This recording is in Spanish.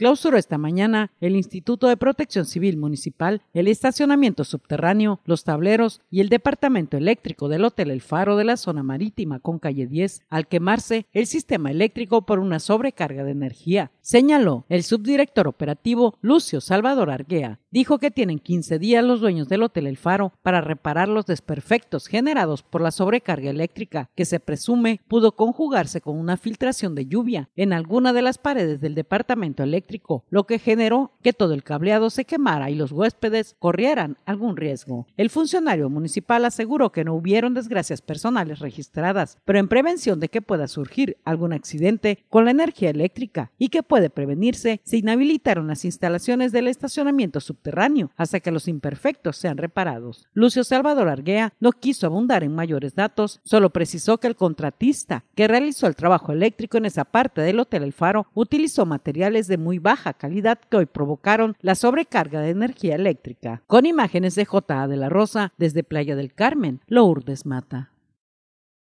Clausuró esta mañana el Instituto de Protección Civil Municipal, el estacionamiento subterráneo, los tableros y el departamento eléctrico del Hotel El Faro de la zona marítima con calle 10 al quemarse el sistema eléctrico por una sobrecarga de energía, señaló el subdirector operativo Lucio Salvador Arguea dijo que tienen 15 días los dueños del Hotel El Faro para reparar los desperfectos generados por la sobrecarga eléctrica que se presume pudo conjugarse con una filtración de lluvia en alguna de las paredes del departamento eléctrico, lo que generó que todo el cableado se quemara y los huéspedes corrieran algún riesgo. El funcionario municipal aseguró que no hubieron desgracias personales registradas, pero en prevención de que pueda surgir algún accidente con la energía eléctrica y que puede prevenirse, se inhabilitaron las instalaciones del estacionamiento superior subterráneo hasta que los imperfectos sean reparados. Lucio Salvador Arguea no quiso abundar en mayores datos, solo precisó que el contratista que realizó el trabajo eléctrico en esa parte del Hotel El Faro utilizó materiales de muy baja calidad que hoy provocaron la sobrecarga de energía eléctrica. Con imágenes de J.A. de la Rosa desde Playa del Carmen, Lourdes Mata.